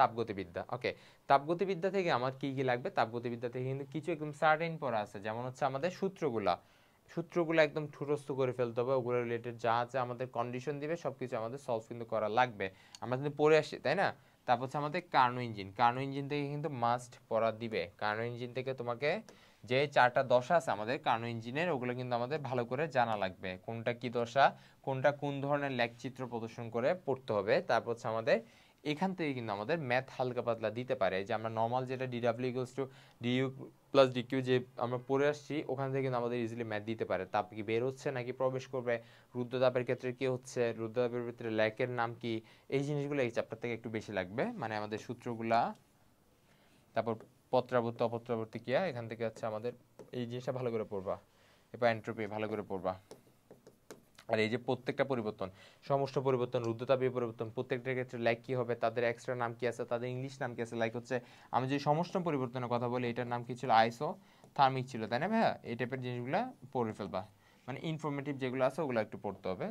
তাপগতিবিদ্যা ওকে তাপগতিবিদ্যা থেকে আমার কি কি লাগবে তাপগতিবিদ্যা থেকে কিন্তু কিছু একদম সার্টেন পড়া আছে যেমন হচ্ছে আমাদের সূত্রগুলা সূত্রগুলো একদম ঠুরস্থ করে ফেলতে হবে ওগুলো রিলেটেড যা আছে আমাদের কন্ডিশন দিবে সব কিছু আমাদের সলভ কিন্তু করা লাগবে আমরা কিন্তু পড়ে আসি তাই না তারপর হচ্ছে আমাদের কার্নো ইঞ্জিন কার্নো ইঞ্জিন থেকে কিন্তু মাস্ট পড়া দিবে কার্নো ইঞ্জিন থেকে তোমাকে যে চারটা দশা আছে আমাদের কার্নো ইঞ্জিনের ওগুলো কিন্তু আমাদের ভালো করে জানা লাগবে কোনটা কি দশা কোনটা কোন ধরনের লেখচিত্র প্রদর্শন করে পড়তে হবে তারপর হচ্ছে আমাদের এখান থেকে কিন্তু আমাদের ম্যাথ হালকা পাতলা দিতে পারে যে আমরা নর্মাল যেটা D W equals to D U plus D Q যে আমরা পড়ে আসছি ওখান থেকে কিন্তু আমাদের ইজিলি ম্যাথ দিতে পারে তাপ কি বের হচ্ছে নাকি প্রবেশ করবে রুদ্রতাপের ক্ষেত্রে কি হচ্ছে রুদ্রতাপের ক্ষেত্রে ল্যাকের নাম কি এই জিনিসগুলো এই চ্যাপ্টার থেকে একটু বেশি লাগবে মানে আমাদের সূত্রগুলা তারপর পত্রাবর্তী অপত্রাবর্তী ক্রিয়া এখান থেকে হচ্ছে আমাদের এই জিনিসটা ভালো করে পড়বা এরপর এন্ট্রোপি ভালো করে পড়বা আর এই যে প্রত্যেকটা পরিবর্তন সমস্ত পরিবর্তন রুদ্রতাপীয় পরিবর্তন প্রত্যেকটা ক্ষেত্রে লাইক কী হবে তাদের এক্সট্রা নাম কি আছে তাদের ইংলিশ নাম কি আছে লাইক হচ্ছে আমি যে সমস্ত পরিবর্তনের কথা বলি এটার নাম কি ছিল আইসো থার্মিক ছিল তাই না ভাইয়া এই টাইপের জিনিসগুলো পড়ে ফেলবা মানে ইনফরমেটিভ যেগুলো আছে ওগুলো একটু পড়তে হবে